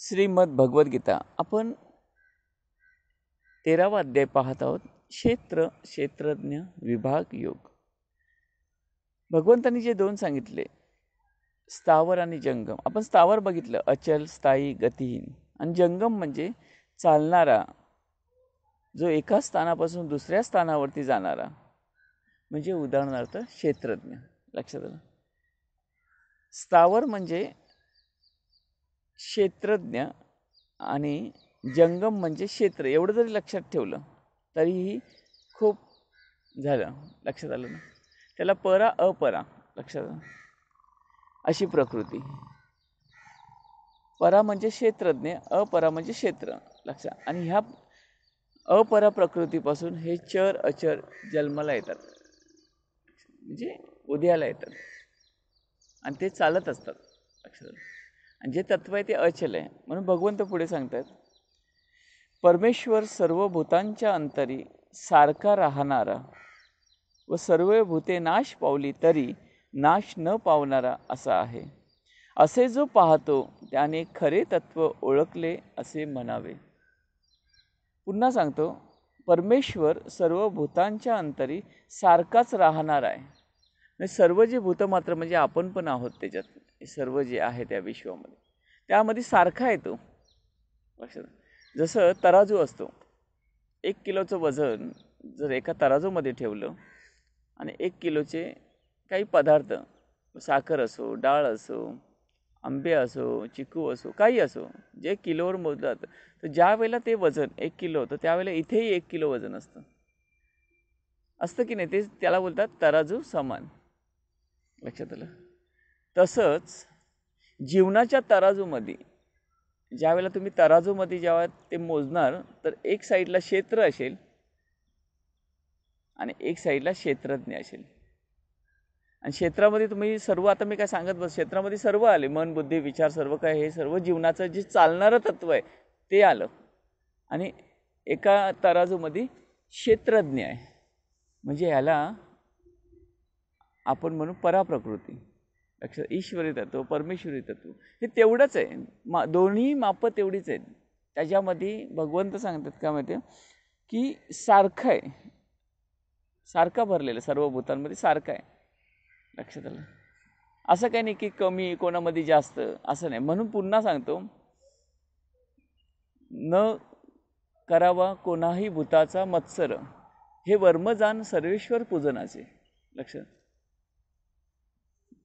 श्रीमद भगवद्गीता आपण तेरावा अध्याय पाहत आहोत क्षेत्र क्षेत्रज्ञ विभाग योग भगवंतांनी जे दोन सांगितले स्थावर आणि जंगम आपण स्थावर बघितलं अचल स्थायी गतिहीन आणि जंगम म्हणजे चालणारा जो एका स्थानापासून दुसऱ्या स्थानावरती जाणारा म्हणजे उदाहरणार्थ क्षेत्रज्ञ लक्षात आलं स्थावर म्हणजे क्षेत्रज्ञ आणि जंगम म्हणजे क्षेत्र एवढं जरी लक्षात ठेवलं तरीही खूप झालं लक्षात आलं ना त्याला परा अपरा लक्षात आलं अशी प्रकृती परा म्हणजे क्षेत्रज्ञ अपरा म्हणजे क्षेत्र लक्षात आणि ह्या अपरा प्रकृतीपासून हे चर अचर जन्माला येतात म्हणजे उद्याला येतात आणि ते चालत असतात लक्षात आणि जे तत्व आहे ते अचल आहे म्हणून भगवंत पुढे सांगतात परमेश्वर सर्व भूतांच्या अंतरी सारखा राहणारा व सर्व भूते नाश पावली तरी नाश न पावणारा असा आहे असे जो पाहतो त्याने खरे तत्व ओळखले असे म्हणावे पुन्हा सांगतो परमेश्वर सर्व भूतांच्या अंतरी सारखाच राहणार आहे म्हणजे सर्व जे भूतं मात्र म्हणजे आपण पण आहोत त्याच्यात सर्व जे आहे त्या विश्वामध्ये त्यामध्ये सारखा येतो लक्षात जसं तराजू असतो एक किलोचं वजन जर एका तराजूमध्ये ठेवलं आणि एक किलोचे काही पदार्थ साखर असो डाळ असो आंबे असो चिकू असो काही असो जे किलोवर मोजलं तर ज्या वेळेला ते वजन एक किलो होतं त्यावेळेला इथेही एक किलो वजन असतं असतं की नाही ते त्याला बोलतात तराजू समान लक्षात आलं तसंच जीवनाच्या तराजूमध्ये ज्यावेळेला तुम्ही तराजूमध्ये जेव्हा ते मोजणार तर एक साईडला क्षेत्र असेल आणि एक साईडला क्षेत्रज्ञ असेल आणि क्षेत्रामध्ये तुम्ही सर्व आता मी काय सांगत बस क्षेत्रामध्ये सर्व आले मन बुद्धी विचार सर्व काय हे सर्व जीवनाचं जे चालणारं तत्व आहे ते आलं आणि एका तराजूमध्ये क्षेत्रज्ञ आहे म्हणजे ह्याला आपण म्हणू पराप्रकृती लक्ष ईश्वरी तत्व परमेश्वरी तत्व हे तेवढंच आहे मा दोन्ही मापं तेवढीच आहेत त्याच्यामध्ये भगवंत सांगतात का माहिती की सारखं आहे सारखं भरलेलं सर्व भूतांमध्ये सारखं आहे लक्षात आलं असं काही नाही की कमी कोणामध्ये जास्त असं नाही म्हणून पुन्हा सांगतो न करावा कोणाही भूताचा मत्सर हे वर्मजान सर्वेश्वर पूजनाचे लक्षात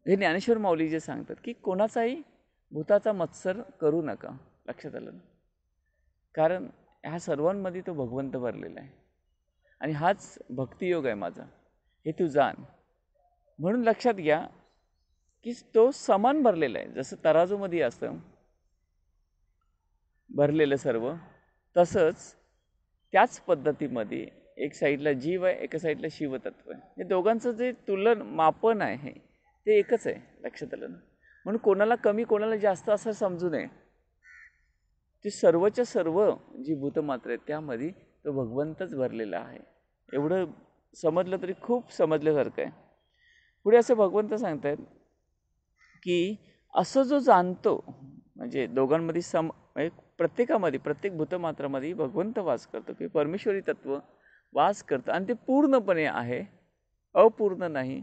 हे ज्ञानेश्वर माऊली जे सांगतात की कोणाचाही भूताचा मत्सर करू नका लक्षात आलं कारण ह्या सर्वांमध्ये तो भगवंत भरलेला आहे आणि हाच भक्तियोग आहे माझा हे तू जाण म्हणून लक्षात घ्या की तो समान भरलेला आहे जसं तराजूमध्ये असतं भरलेलं सर्व तसंच त्याच पद्धतीमध्ये एक साईडला जीव आहे एका साईडला शिवतत्व आहे हे दोघांचं जे तुलन मापन आहे ते एकच आहे लक्षात आलं ना म्हणून कोणाला कमी कोणाला जास्त असं समजू नये ती सर्वच्या सर्व जी भूतमात्र आहेत त्यामध्ये तो भगवंतच भरलेला आहे एवढं समजलं तरी खूप समजल्यासारखं आहे पुढे असं भगवंत सांगतायत की असं जो जाणतो म्हणजे दोघांमध्ये सम म्हणजे प्रत्येकामध्ये प्रत्येक भूतमात्रामध्ये भगवंत वास करतो की परमेश्वरी तत्व वास करतं आणि ते पूर्णपणे आहे अपूर्ण नाही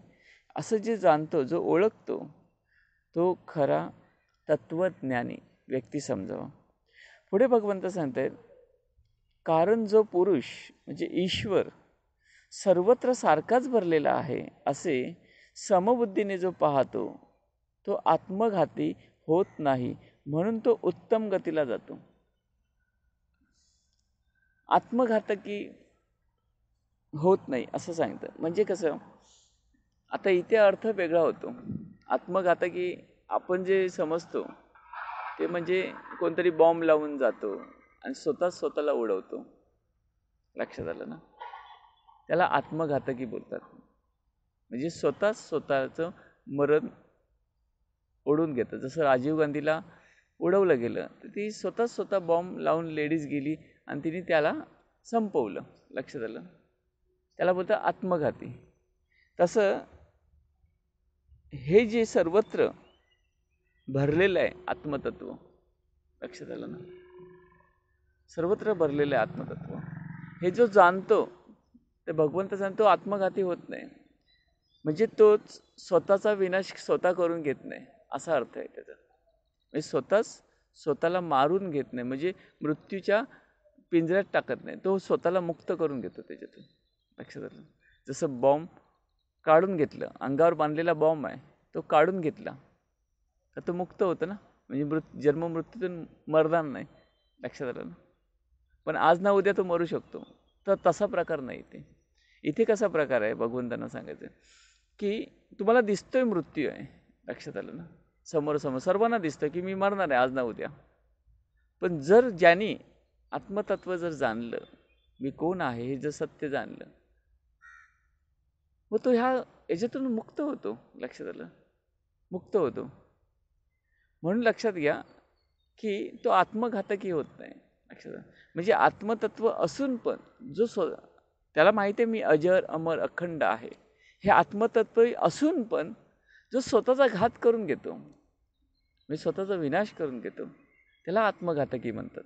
असं जे जाणतो जो ओळखतो तो खरा तत्वज्ञानी व्यक्ती समजावा पुढे भगवंत सांगतात कारण जो पुरुष म्हणजे ईश्वर सर्वत्र सारखाच भरलेला आहे असे समबुद्धीने जो पाहतो तो आत्मघाती होत नाही म्हणून तो उत्तम गतीला जातो आत्मघातकी होत नाही असं सांगतं म्हणजे कसं आता इथे अर्थ वेगळा होतो आत्मघातकी आपण जे समजतो ते म्हणजे कोणतरी बॉम्ब लावून जातो आणि स्वतःच स्वतःला उडवतो लक्षात आलं ना त्याला आत्मघातकी बोलतात म्हणजे स्वतःच स्वतःचं मरण ओढून घेतं जसं राजीव गांधीला उडवलं गेलं तर ती स्वतः स्वतः बॉम्ब लावून लेडीज गेली आणि तिने त्याला संपवलं लक्षात आलं त्याला बोलतं आत्मघाती तसं हे जे सर्वत्र भरलेलं आहे आत्मतत्व लक्षात आलं ना सर्वत्र भरलेलं आहे आत्मतत्व हे जो जाणतो ते भगवंत जाणतो आत्मघाती होत नाही म्हणजे तोच स्वतःचा विनाश स्वतः करून घेत नाही असा अर्थ आहे त्याचा म्हणजे स्वतःच स्वतःला मारून घेत नाही म्हणजे मृत्यूच्या पिंजऱ्यात टाकत नाही तो स्वतःला मुक्त करून घेतो त्याच्यातून लक्षात आलं जसं बॉम्ब काढून घेतलं अंगावर बांधलेला बॉम्ब आहे तो काढून घेतला तर तो मुक्त होतं ना म्हणजे मृत जन्ममृत्यूतून मरणार नाही लक्षात आलं ना पण आज ना उद्या तो मरू शकतो तर तसा प्रकार नाही इथे इथे कसा प्रकार आहे भगवंतांना सांगायचं की तुम्हाला दिसतोय मृत्यू आहे लक्षात आलं ना समोर समोर सर्वांना दिसतं की मी मरणार आहे आज ना उद्या पण जर ज्याने आत्मतत्व जर जाणलं मी कोण आहे हे जर सत्य जाणलं मग तो ह्या याच्यातून मुक्त होतो लक्षात आलं मुक्त होतो म्हणून लक्षात घ्या की तो आत्मघातकी होत नाही लक्षात म्हणजे आत्मतत्व असून पण जो स्व त्याला माहिती आहे मी अजर अमर अखंड आहे हे आत्मतत्व असून पण जो स्वतःचा घात करून घेतो मी म्हणजे स्वतःचा विनाश करून घेतो त्याला आत्मघातकी म्हणतात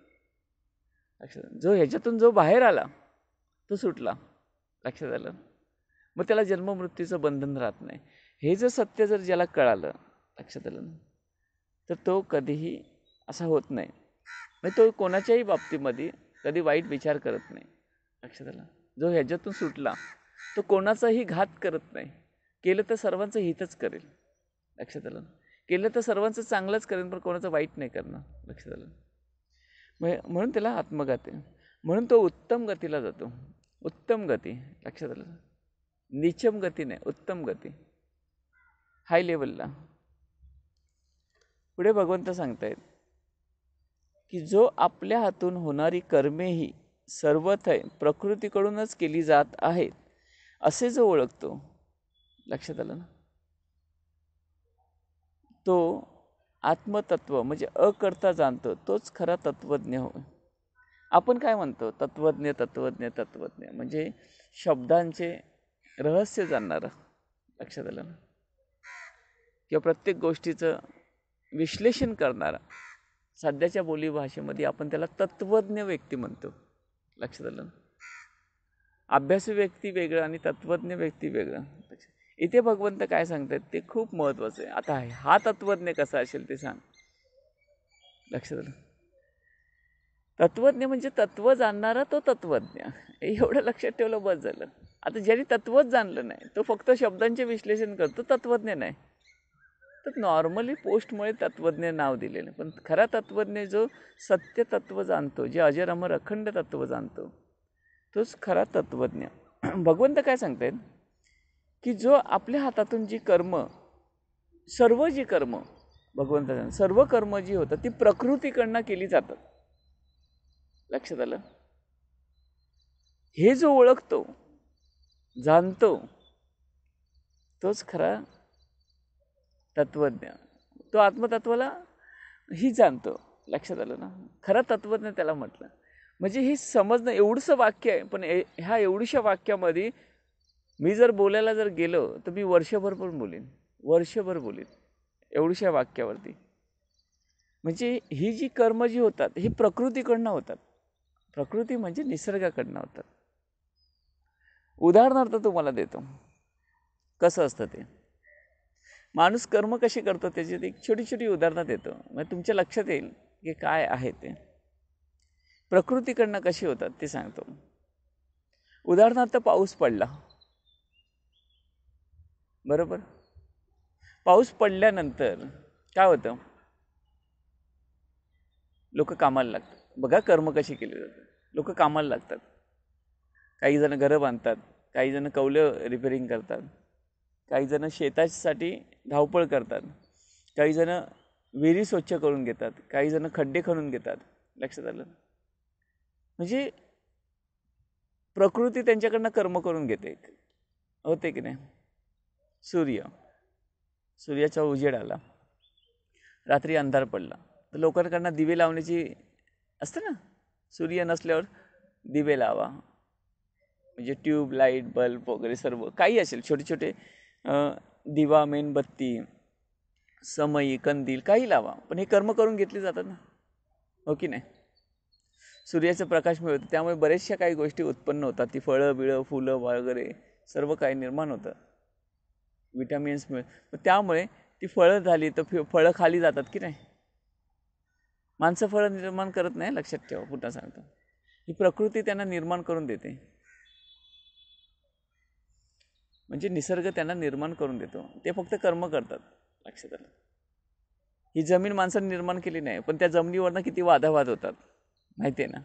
लक्षात जो ह्याच्यातून जो बाहेर आला तो सुटला लक्षात आलं मग त्याला जन्ममृत्यूचं बंधन राहत नाही हे जर सत्य जर ज्याला कळालं लक्षात आलं तर तो कधीही असा होत नाही म्हणजे तो कोणाच्याही बाबतीमध्ये कधी वाईट विचार करत नाही लक्षात आलं जो ह्याच्यातून सुटला तो कोणाचाही घात करत नाही केलं तर सर्वांचं हितच करेल लक्षात आलं केलं तर सर्वांचं चांगलंच करेल पण कोणाचं वाईट नाही करणार लक्षात आलं मग म्हणून त्याला आत्मघात आहे म्हणून तो उत्तम गतीला जातो उत्तम गती लक्षात आलं निचम गती नाही उत्तम गती हाय लेवलला पुढे भगवंत सांगतायत की जो आपल्या हातून होणारी ही सर्वथ प्रकृतीकडूनच केली जात आहेत असे जो ओळखतो लक्षात आलं ना तो आत्मतत्व म्हणजे अकर्ता जाणतो तोच खरा तत्वज्ञ होय आपण काय म्हणतो तत्वज्ञ तत्वज्ञ तत्वज्ञ म्हणजे शब्दांचे रहस्य जाणणारं लक्षात आलं ना किंवा प्रत्येक गोष्टीचं विश्लेषण करणारा सध्याच्या बोलीभाषेमध्ये आपण त्याला तत्त्वज्ञ व्यक्ती म्हणतो लक्षात आलं ना व्यक्ती वेगळं आणि तत्त्वज्ञ व्यक्ती वेगळं इथे भगवंत काय सांगतात ते खूप महत्त्वाचं आहे आता हा तत्त्वज्ञ कसा असेल ते सांग लक्षात आलं तत्वज्ञ म्हणजे तत्व जाणणारा तो तत्वज्ञ एवढं लक्षात ठेवलं बस झालं आता ज्याने तत्वच जाणलं नाही तो फक्त शब्दांचे विश्लेषण करतो तत्वज्ञ नाही तर नॉर्मली पोस्टमुळे तत्वज्ञ नाव दिलेलं पण खरा तत्वज्ञ जो सत्य तत्व जाणतो जे अजर अमर अखंड तत्व जाणतो तोच खरा तत्वज्ञ भगवंत काय सांगतायत की जो आपल्या हातातून जी कर्म सर्व जी कर्म भगवंत सर्व कर्म जी होतात ती प्रकृतीकडनं केली जातात लक्षात आलं हे जो ओळखतो जाणतो तोच खरा तत्वज्ञ तो आत्मतत्वाला ही जाणतो लक्षात आलं ना खरा तत्वज्ञ त्याला म्हटलं म्हणजे हे समजणं एवढंसं वाक्य आहे पण ह्या एवढ्याशा वाक्यामध्ये मी जर बोलायला जर गेलो तर मी वर्षभर पण बोलेन वर्षभर बोलेन एवढ्याशा वाक्यावरती म्हणजे ही जी कर्म जी होतात ही प्रकृतीकडनं होतात प्रकृती म्हणजे निसर्गाकडनं होतात उदाहरणार्थ तुम्हाला देतो कसं असतं ते माणूस कर्म कशी करतो त्याची एक छोटी छोटी उदाहरणं देतो मग तुमच्या लक्षात येईल की काय आहे ते प्रकृतीकडनं कसे होतात ते सांगतो उदाहरणार्थ पाऊस पडला बरोबर पाऊस पडल्यानंतर काय होतं लोक कामाला लागतात बघा कर्म कशी केले जातात लोक कामाला लागतात काही जण घरं बांधतात काही जण कौलं रिपेरिंग करतात काही जण शेतासाठी धावपळ करतात काही जण विहिरी स्वच्छ करून घेतात काही जण खड्डे खणून घेतात लक्षात आलं म्हणजे प्रकृती त्यांच्याकडनं कर्म करून घेते होते की नाही सूर्य सूर्याचा उजेड आला रात्री अंधार पडला तर लोकांकडनं दिवे लावण्याची असते ना सूर्य नसल्यावर दिवे लावा म्हणजे ट्यूब लाईट बल्ब वगैरे सर्व काही असेल छोटे छोटे दिवा मेणबत्ती समई कंदील काही लावा पण हे कर्म करून घेतले जातात ना हो की नाही सूर्याचा प्रकाश मिळतो त्यामुळे बऱ्याचशा काही गोष्टी उत्पन्न होतात ती फळं बिळं फुलं वगैरे सर्व काही निर्माण होतं विटॅमिन्स मिळ त्यामुळे ती फळं झाली तर फळं खाली जातात की नाही माणसं फळं निर्माण करत नाही लक्षात ठेवा पुन्हा सांगतो ही प्रकृती त्यांना निर्माण करून देते म्हणजे निसर्ग त्यांना निर्माण करून देतो ते फक्त कर्म करतात लक्षात आलं ही जमीन माणसाने निर्माण केली नाही पण त्या जमिनीवरनं किती वादावाद होतात माहिती आहे ना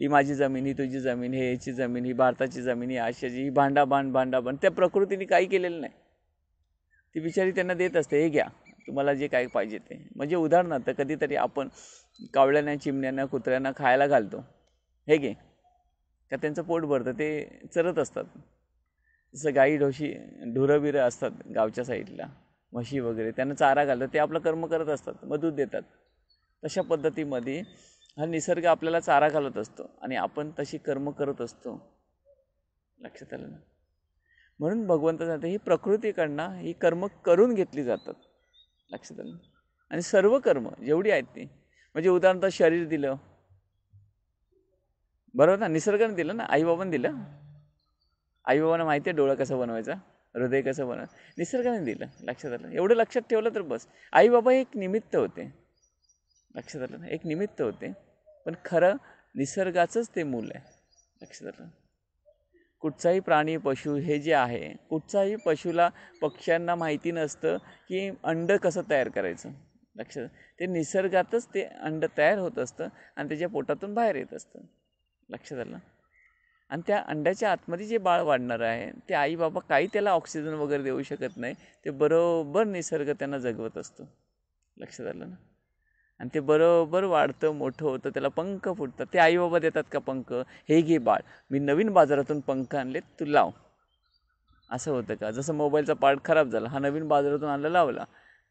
ही माझी जमीन ही तुझी जमीन हे याची जमीन ही भारताची जमीन ही आशियाची ही भांडा भांड भांडा भांड त्या प्रकृतीने काही केलेलं नाही ती बिचारी त्यांना देत असते हे घ्या की मला जे काय पाहिजे ते म्हणजे उदाहरणार्थ कधीतरी आपण कावळ्यांना चिमण्यांना कुत्र्यांना खायला घालतो हे घे का त्यांचं पोट भरतं ते चरत असतात जसं गाई ढोशी ढुरंबिरं असतात गावच्या साईडला म्हशी वगैरे त्यांना चारा घालतात ते आपलं कर्म करत असतात मग दूध देतात तशा पद्धतीमध्ये हा निसर्ग आपल्याला चारा घालत असतो आणि आपण तशी कर्म करत असतो लक्षात आलं ना म्हणून भगवंत जाते ही प्रकृतीकडनं ही कर्म करून घेतली जातात लक्षात आलं आणि सर्व कर्म जेवढी आहेत ती म्हणजे उदाहरणार्थ शरीर दिलं बरोबर ना निसर्गाने दिलं ना आईबाबाने दिलं आईबाबांना माहिती आहे डोळा कसं बनवायचा हृदय कसं बनवायचं निसर्गाने दिलं लक्षात आलं एवढं लक्षात ठेवलं तर बस आईबाबा एक निमित्त होते लक्षात आलं एक निमित्त होते पण खरं निसर्गाचंच ते मूल आहे लक्षात आलं कुठचाही प्राणी पशु हे जे आहे कुठचाही पशूला पक्ष्यांना माहिती नसतं की अंड कसं तयार करायचं लक्षात ते निसर्गातच ते अंड तयार होत असतं आणि त्याच्या पोटातून बाहेर येत असतं लक्षात आलं आणि त्या अंड्याच्या आतमध्ये जे बाळ वाढणार आहे ते आई बाबा काही त्याला ऑक्सिजन वगैरे देऊ शकत नाही ते बरोबर निसर्ग त्यांना जगवत असतो लक्षात आलं ना आणि ते बरोबर वाढतं मोठं होतं त्याला पंख फुटतात ते आई बाबा देतात का पंख हे घे बाळ मी नवीन बाजारातून पंख आणले तू लाव असं होतं का जसं मोबाईलचा पार्ट खराब झाला हा नवीन बाजारातून आणला लावला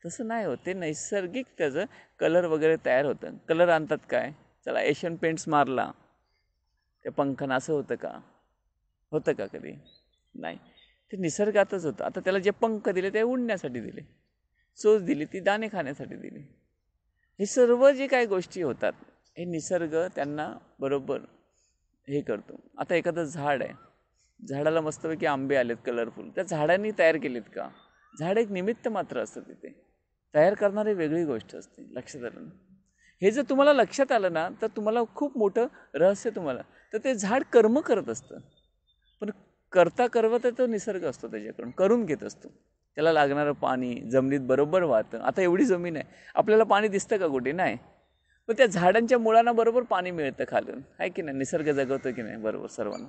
तसं नाही होत ते नैसर्गिक त्याचं कलर वगैरे तयार होतं कलर आणतात काय चला एशियन पेंट्स मारला त्या पंखांना असं होतं का होतं का कधी नाही ते निसर्गातच होतं आता त्याला जे पंख दिले ते उडण्यासाठी दिले चोच दिली ती दाणे खाण्यासाठी दिली हे सर्व जे काही गोष्टी होतात हे निसर्ग त्यांना बरोबर हे करतो आता एखादं झाड आहे झाडाला मस्तपैकी आंबे आलेत कलरफुल त्या झाडांनी तयार केलेत का झाड एक निमित्त मात्र असतं तिथे तयार करणारी वेगळी गोष्ट असते लक्षात आलं ना हे जर तुम्हाला लक्षात आलं ना तर तुम्हाला खूप मोठं रहस्य तुम्हाला तर ते झाड कर्म करत असतं पण करता करवत तो निसर्ग असतो त्याच्याकडून करून घेत असतो त्याला लागणारं पाणी जमिनीत बरोबर वाहतं आता एवढी जमीन आहे आपल्याला पाणी दिसतं का कुठे नाही पण त्या झाडांच्या मुळांना बरोबर पाणी मिळतं खालून आहे की नाही निसर्ग जगवतो की नाही बरोबर सर्वांना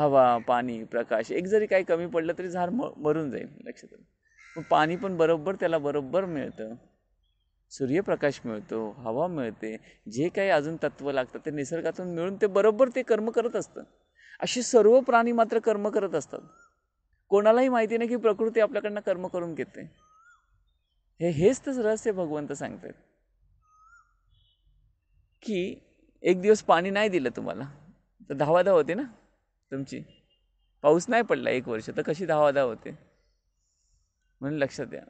हवा पाणी प्रकाश एक जरी काही कमी पडलं तरी झाड मरून जाईल लक्षात पण पाणी पण बरोबर त्याला बरोबर मिळतं सूर्यप्रकाश मिळतो हवा मिळते जे काही अजून तत्व लागतं ते निसर्गातून मिळून ते बरोबर ते कर्म करत असतं अशी सर्व प्राणी मात्र कर्म करत असतात कोणालाही माहिती नाही की प्रकृती आपल्याकडनं कर्म करून घेते हे हेच तर रहस्य भगवंत सांगतात की एक दिवस पाणी नाही दिलं तुम्हाला तर धावाधाव होते ना तुमची पाऊस नाही पडला एक वर्ष तर कशी धावाधाव होते म्हणून लक्षात द्या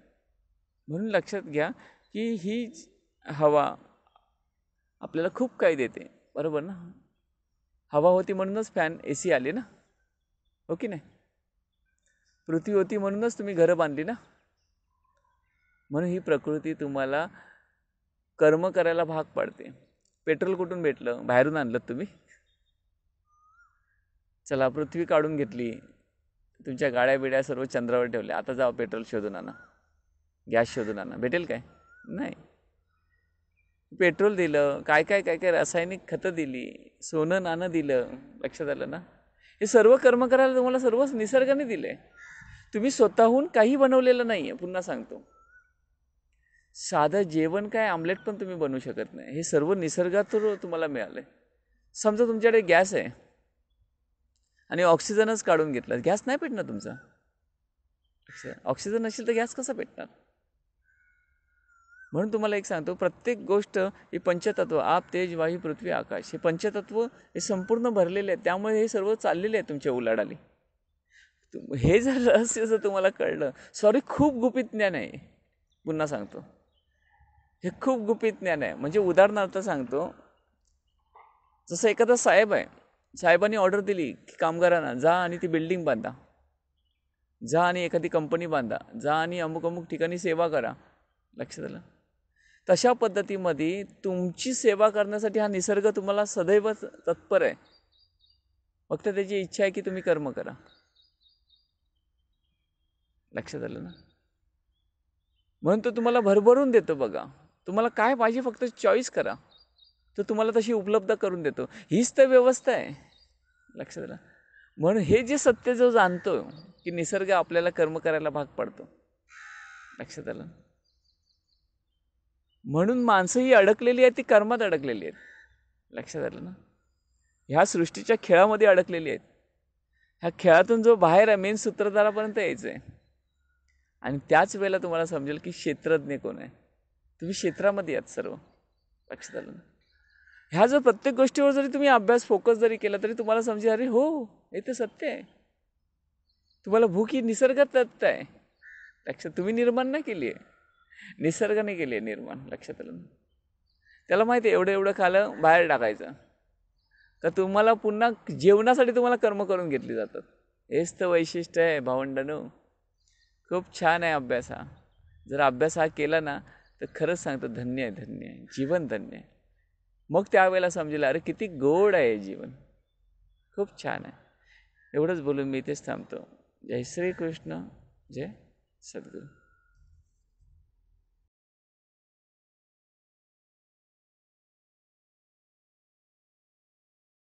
म्हणून लक्षात घ्या की ही हवा आपल्याला खूप काही देते बरोबर ना हवा होती म्हणूनच फॅन ए सी आले ना ओके हो नाही पृथ्वी होती म्हणूनच तुम्ही घरं बांधली ना म्हणून ही प्रकृती तुम्हाला कर्म करायला भाग पाडते पेट्रोल कुठून भेटलं बाहेरून आणलं तुम्ही चला पृथ्वी काढून घेतली तुमच्या गाड्या बिड्या सर्व चंद्रावर ठेवल्या आता जावं पेट्रोल शोधून आणा गॅस शोधून आणा भेटेल काय नाही पेट्रोल दिलं काय काय काय काय रासायनिक खतं दिली सोनं नाणं दिलं लक्षात आलं ना हे सर्व कर्म करायला तुम्हाला सर्वच निसर्गाने दिलं तुम्ही स्वतःहून काही बनवलेलं नाही आहे पुन्हा सांगतो साधं जेवण काय आमलेट पण तुम्ही बनवू शकत नाही हे सर्व निसर्गातून तुम्हाला मिळालं आहे समजा तुमच्याकडे गॅस आहे आणि ऑक्सिजनच काढून घेतला गॅस नाही पेटणार तुमचा ऑक्सिजन असेल तर गॅस कसा पेटणार म्हणून तुम्हाला एक सांगतो प्रत्येक गोष्ट हे पंचतत्व आप तेज वायू पृथ्वी आकाश हे पंचतत्व हे संपूर्ण भरलेले आहे त्यामुळे हे सर्व चाललेले आहे तुमच्या उलाडाली हे जर रहस्य जर तुम्हाला कळलं सॉरी खूप गुपित ज्ञान आहे पुन्हा सांगतो हे खूप गुपित ज्ञान आहे म्हणजे उदाहरणार्थ सांगतो जसं एखादा साहेब आहे साहेबांनी ऑर्डर दिली की कामगारांना जा आणि ती बिल्डिंग बांधा जा आणि एखादी कंपनी बांधा जा आणि अमुक अमुक ठिकाणी सेवा करा लक्षात आलं तशा पद्धतीमध्ये तुमची सेवा करण्यासाठी हा निसर्ग तुम्हाला सदैव तत्पर आहे फक्त त्याची इच्छा आहे की तुम्ही कर्म करा लक्षात आलं ना म्हणून तो तुम्हाला भरभरून देतो बघा तुम्हाला काय पाहिजे फक्त चॉईस करा तो तुम्हाला तशी उपलब्ध करून देतो हीच तर व्यवस्था आहे लक्षात आलं म्हणून हे जे सत्य जो जाणतो की निसर्ग आपल्याला कर्म करायला भाग पाडतो लक्षात आलं म्हणून माणसं ही अडकलेली आहेत ती कर्मात अडकलेली आहेत लक्षात आलं ना ह्या सृष्टीच्या खेळामध्ये अडकलेली आहेत ह्या खेळातून जो बाहेर आहे मेन सूत्रधारापर्यंत यायचं आहे आणि त्याच वेळेला तुम्हाला समजेल की क्षेत्रज्ञ कोण आहे तुम्ही क्षेत्रामध्ये यात सर्व लक्षात ह्या जर प्रत्येक गोष्टीवर जरी तुम्ही अभ्यास फोकस जरी केला तरी तुम्हाला समजेल अरे हो हे तर सत्य आहे तुम्हाला भूक ही निसर्गात तत्त आहे लक्षात तुम्ही निर्माण नाही केली आहे निसर्गाने केली आहे निर्माण लक्षात आलं त्याला माहिती आहे एवढं एवढं खालं बाहेर टाकायचं का तुम्हाला पुन्हा जेवणासाठी तुम्हाला कर्म करून घेतली जातात हेच तर वैशिष्ट्य आहे भावंडानं खूप छान आहे अभ्यास हा जर अभ्यास हा केला ना तर खरंच सांगतो धन्य आहे धन्य आहे जीवन धन्य आहे मग त्यावेळेला समजेल अरे किती गोड आहे जीवन खूप छान आहे एवढंच बोलून मी इथेच थांबतो जय श्रीकृष्ण जय सद्गुरू